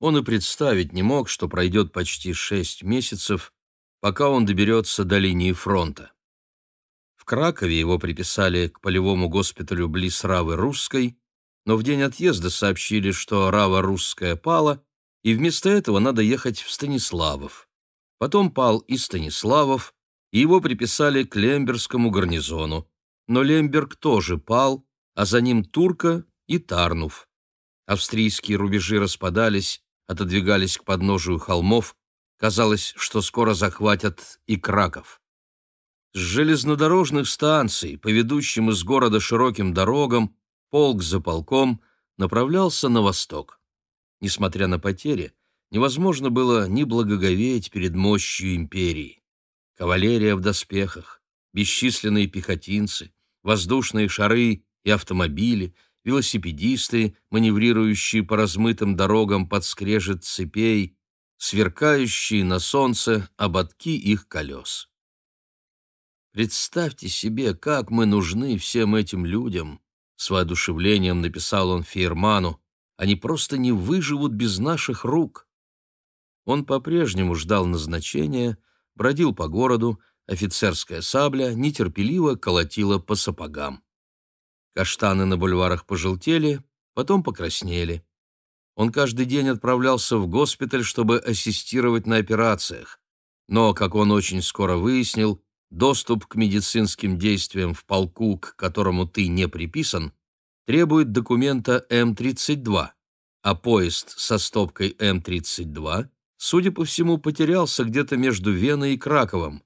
Он и представить не мог, что пройдет почти шесть месяцев, пока он доберется до линии фронта. В Кракове его приписали к полевому госпиталю близ Равы Русской, но в день отъезда сообщили, что Рава Русская пала, и вместо этого надо ехать в Станиславов. Потом пал и Станиславов, и его приписали к Лемберскому гарнизону. Но Лемберг тоже пал, а за ним Турка и Тарнув. Австрийские рубежи распадались, отодвигались к подножию холмов, казалось, что скоро захватят и Краков. С железнодорожных станций, по ведущим из города широким дорогам, полк за полком направлялся на восток. Несмотря на потери, невозможно было не благоговеть перед мощью империи. Кавалерия в доспехах, бесчисленные пехотинцы, воздушные шары и автомобили — велосипедисты, маневрирующие по размытым дорогам под скрежет цепей, сверкающие на солнце ободки их колес. «Представьте себе, как мы нужны всем этим людям», — с воодушевлением написал он Фейерману, «они просто не выживут без наших рук». Он по-прежнему ждал назначения, бродил по городу, офицерская сабля нетерпеливо колотила по сапогам. Каштаны на бульварах пожелтели, потом покраснели. Он каждый день отправлялся в госпиталь, чтобы ассистировать на операциях. Но, как он очень скоро выяснил, доступ к медицинским действиям в полку, к которому ты не приписан, требует документа М-32, а поезд со стопкой М-32, судя по всему, потерялся где-то между Веной и Краковом.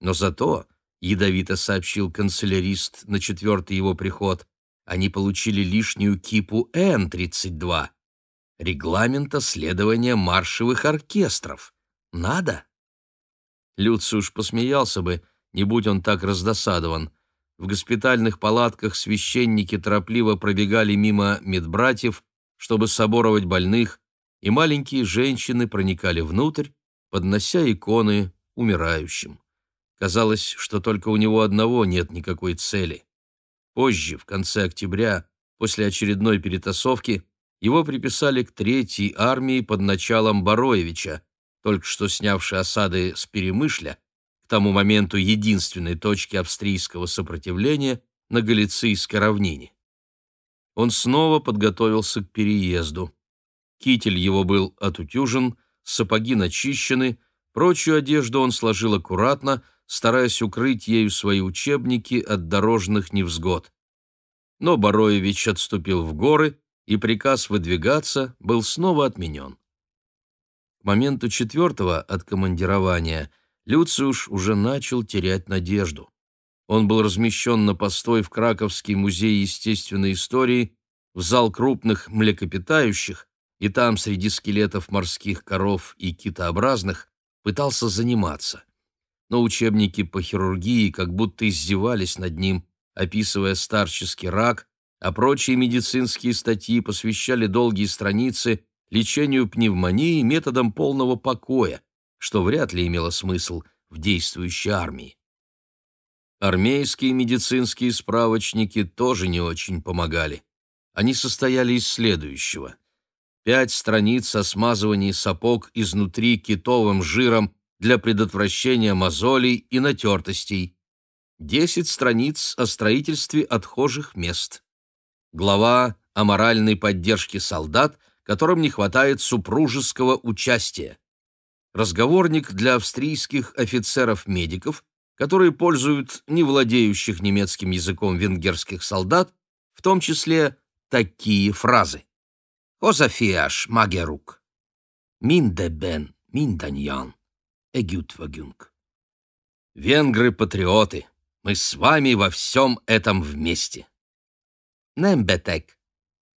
Но зато ядовито сообщил канцелярист на четвертый его приход, они получили лишнюю кипу Н-32, регламента следования маршевых оркестров. Надо? уж посмеялся бы, не будь он так раздосадован. В госпитальных палатках священники торопливо пробегали мимо медбратьев, чтобы соборовать больных, и маленькие женщины проникали внутрь, поднося иконы умирающим. Казалось, что только у него одного нет никакой цели. Позже, в конце октября, после очередной перетасовки, его приписали к Третьей армии под началом Бароевича, только что снявшей осады с Перемышля, к тому моменту единственной точки австрийского сопротивления на Галицийской равнине. Он снова подготовился к переезду. Китель его был отутюжен, сапоги начищены, прочую одежду он сложил аккуратно, стараясь укрыть ею свои учебники от дорожных невзгод. Но Бороевич отступил в горы, и приказ выдвигаться был снова отменен. К моменту четвертого откомандирования Люциуш уже начал терять надежду. Он был размещен на постой в Краковский музей естественной истории в зал крупных млекопитающих, и там среди скелетов морских коров и китообразных пытался заниматься – но учебники по хирургии как будто издевались над ним, описывая старческий рак, а прочие медицинские статьи посвящали долгие страницы лечению пневмонии методом полного покоя, что вряд ли имело смысл в действующей армии. Армейские медицинские справочники тоже не очень помогали. Они состояли из следующего. Пять страниц о смазывании сапог изнутри китовым жиром для предотвращения мозолей и натертостей. 10 страниц о строительстве отхожих мест. Глава о моральной поддержке солдат, которым не хватает супружеского участия. Разговорник для австрийских офицеров-медиков, которые пользуют не владеющих немецким языком венгерских солдат, в том числе такие фразы. «Озафиаш магерук», «Миндебен», «Минданьян», Эгют Вагюнг. «Венгры-патриоты, мы с вами во всем этом вместе!» Нембетек.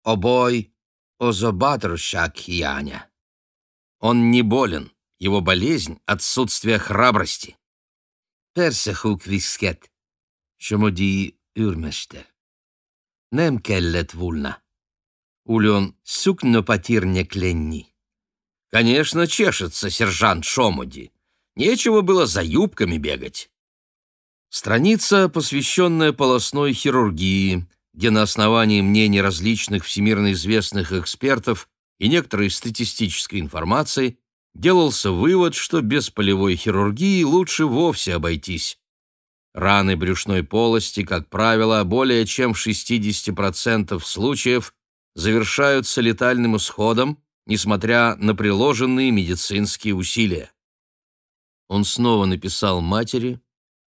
Обой озобатрушак хияня. Он не болен, его болезнь — отсутствие храбрости. Персехук вискет. Шамуди юрмештер. Nem kellett volna. Улен сукно потирня кленни. Конечно, чешется сержант шомоди. Нечего было за юбками бегать. Страница, посвященная полостной хирургии, где на основании мнений различных всемирно известных экспертов и некоторой статистической информации делался вывод, что без полевой хирургии лучше вовсе обойтись. Раны брюшной полости, как правило, более чем в 60% случаев завершаются летальным исходом, несмотря на приложенные медицинские усилия. Он снова написал матери,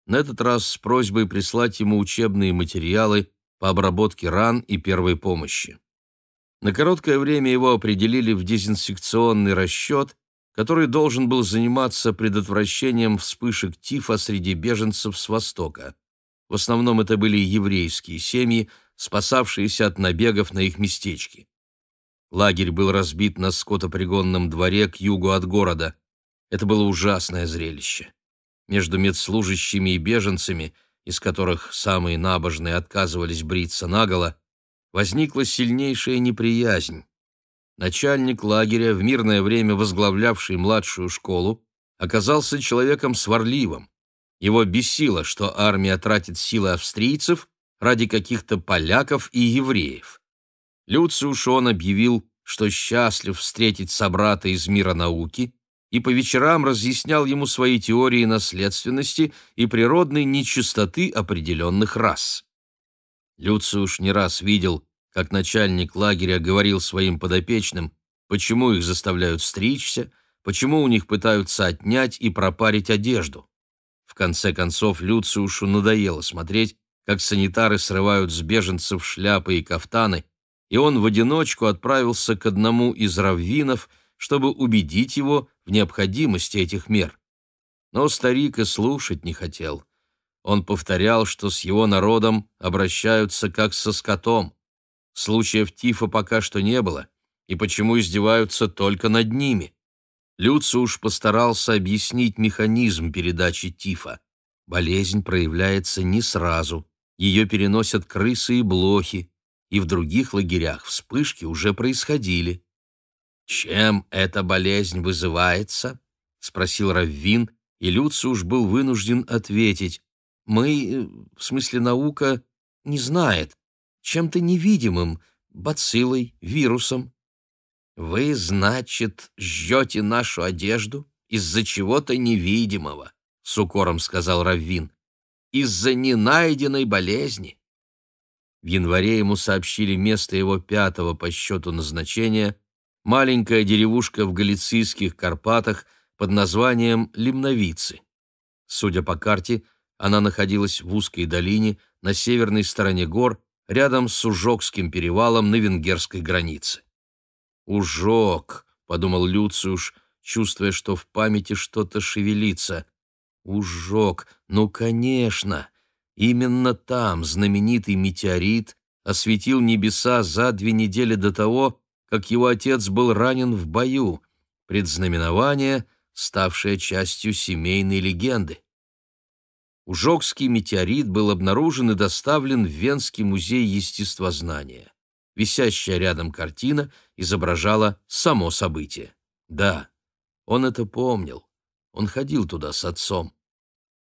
на этот раз с просьбой прислать ему учебные материалы по обработке ран и первой помощи. На короткое время его определили в дезинсекционный расчет, который должен был заниматься предотвращением вспышек тифа среди беженцев с Востока. В основном это были еврейские семьи, спасавшиеся от набегов на их местечки. Лагерь был разбит на скотопригонном дворе к югу от города – это было ужасное зрелище. Между медслужащими и беженцами, из которых самые набожные отказывались бриться наголо, возникла сильнейшая неприязнь. Начальник лагеря, в мирное время возглавлявший младшую школу, оказался человеком сварливым. Его бесило, что армия тратит силы австрийцев ради каких-то поляков и евреев. Люциуш он объявил, что счастлив встретить собрата из мира науки, и по вечерам разъяснял ему свои теории наследственности и природной нечистоты определенных рас. Люциуш не раз видел, как начальник лагеря говорил своим подопечным, почему их заставляют стричься, почему у них пытаются отнять и пропарить одежду. В конце концов, Люциушу надоело смотреть, как санитары срывают с беженцев шляпы и кафтаны, и он в одиночку отправился к одному из раввинов, чтобы убедить его, в необходимости этих мер. Но старик и слушать не хотел. Он повторял, что с его народом обращаются как со скотом. Случаев тифа пока что не было, и почему издеваются только над ними? Люциуш постарался объяснить механизм передачи тифа. Болезнь проявляется не сразу, ее переносят крысы и блохи, и в других лагерях вспышки уже происходили. Чем эта болезнь вызывается? спросил Раввин, и Люциуш был вынужден ответить. Мы, э, в смысле наука, не знает. Чем-то невидимым, бациллой, вирусом. Вы, значит, жжете нашу одежду из-за чего-то невидимого, с укором сказал Раввин. Из-за ненайденной болезни. В январе ему сообщили место его пятого по счету назначения маленькая деревушка в Галицийских Карпатах под названием Лимновицы. Судя по карте, она находилась в узкой долине на северной стороне гор, рядом с Ужокским перевалом на венгерской границе. «Ужок», — подумал Люциуш, чувствуя, что в памяти что-то шевелится. «Ужок, ну, конечно! Именно там знаменитый метеорит осветил небеса за две недели до того, как его отец был ранен в бою, предзнаменование, ставшее частью семейной легенды. Ужокский метеорит был обнаружен и доставлен в Венский музей естествознания. Висящая рядом картина изображала само событие. Да, он это помнил. Он ходил туда с отцом.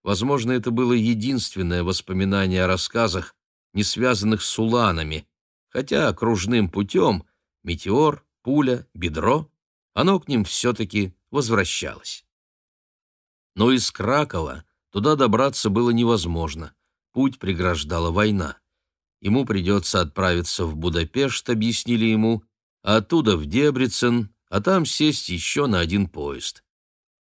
Возможно, это было единственное воспоминание о рассказах, не связанных с уланами, хотя окружным путем метеор, пуля, бедро, оно к ним все-таки возвращалось. Но из Кракова туда добраться было невозможно, путь преграждала война. Ему придется отправиться в Будапешт, объяснили ему, а оттуда в Дебрицен, а там сесть еще на один поезд.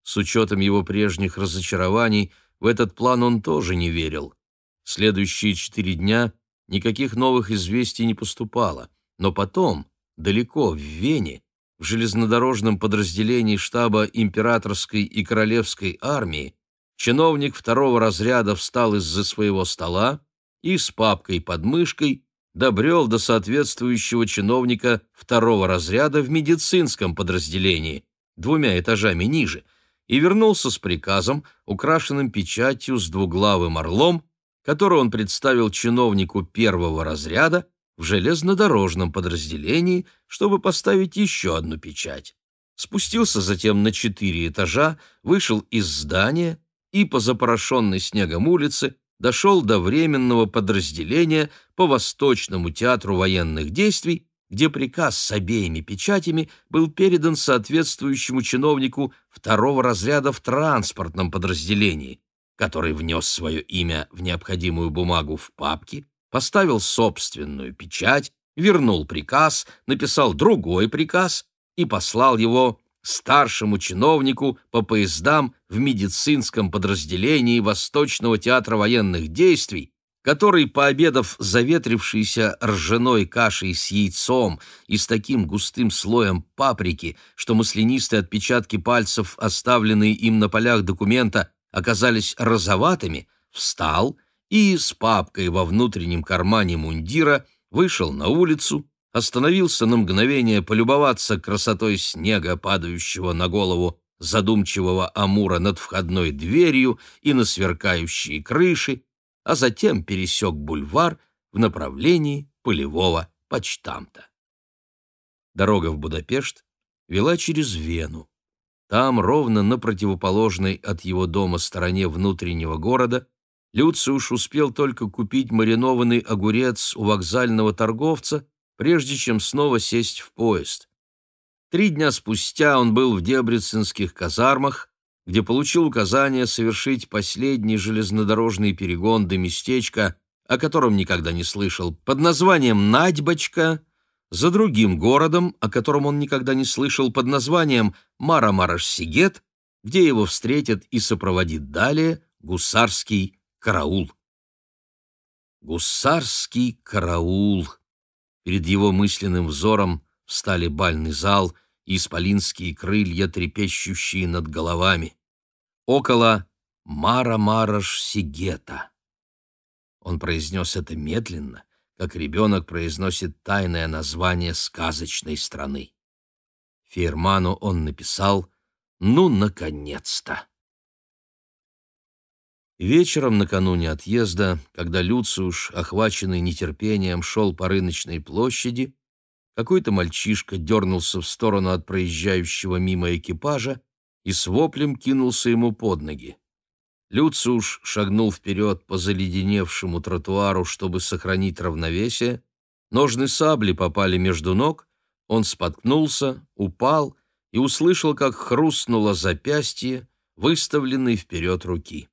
С учетом его прежних разочарований в этот план он тоже не верил. Следующие четыре дня никаких новых известий не поступало, но потом, далеко, в Вене, в железнодорожном подразделении штаба императорской и королевской армии, чиновник второго разряда встал из-за своего стола и с папкой под мышкой добрел до соответствующего чиновника второго разряда в медицинском подразделении, двумя этажами ниже, и вернулся с приказом, украшенным печатью с двуглавым орлом, который он представил чиновнику первого разряда, в железнодорожном подразделении, чтобы поставить еще одну печать. Спустился затем на четыре этажа, вышел из здания и по запорошенной снегом улице дошел до временного подразделения по Восточному театру военных действий, где приказ с обеими печатями был передан соответствующему чиновнику второго разряда в транспортном подразделении, который внес свое имя в необходимую бумагу в папки поставил собственную печать, вернул приказ, написал другой приказ и послал его старшему чиновнику по поездам в медицинском подразделении Восточного театра военных действий, который, пообедав заветрившейся ржаной кашей с яйцом и с таким густым слоем паприки, что маслянистые отпечатки пальцев, оставленные им на полях документа, оказались розоватыми, встал и с папкой во внутреннем кармане мундира вышел на улицу, остановился на мгновение полюбоваться красотой снега, падающего на голову задумчивого амура над входной дверью и на сверкающие крыши, а затем пересек бульвар в направлении полевого почтамта. Дорога в Будапешт вела через Вену. Там, ровно на противоположной от его дома стороне внутреннего города, Люциуш успел только купить маринованный огурец у вокзального торговца, прежде чем снова сесть в поезд. Три дня спустя он был в Дебрицинских казармах, где получил указание совершить последний железнодорожный перегон до местечка, о котором никогда не слышал, под названием Надьбочка, за другим городом, о котором он никогда не слышал, под названием Марамараш-Сигет, где его встретят и сопроводит далее гусарский караул. Гусарский караул. Перед его мысленным взором встали бальный зал и исполинские крылья, трепещущие над головами. Около Мара-Мараш Сигета. Он произнес это медленно, как ребенок произносит тайное название сказочной страны. Фейерману он написал «Ну, наконец-то!» Вечером накануне отъезда, когда Люциуш, охваченный нетерпением, шел по рыночной площади, какой-то мальчишка дернулся в сторону от проезжающего мимо экипажа и с воплем кинулся ему под ноги. Люциуш шагнул вперед по заледеневшему тротуару, чтобы сохранить равновесие. Ножны сабли попали между ног, он споткнулся, упал и услышал, как хрустнуло запястье, выставленной вперед руки.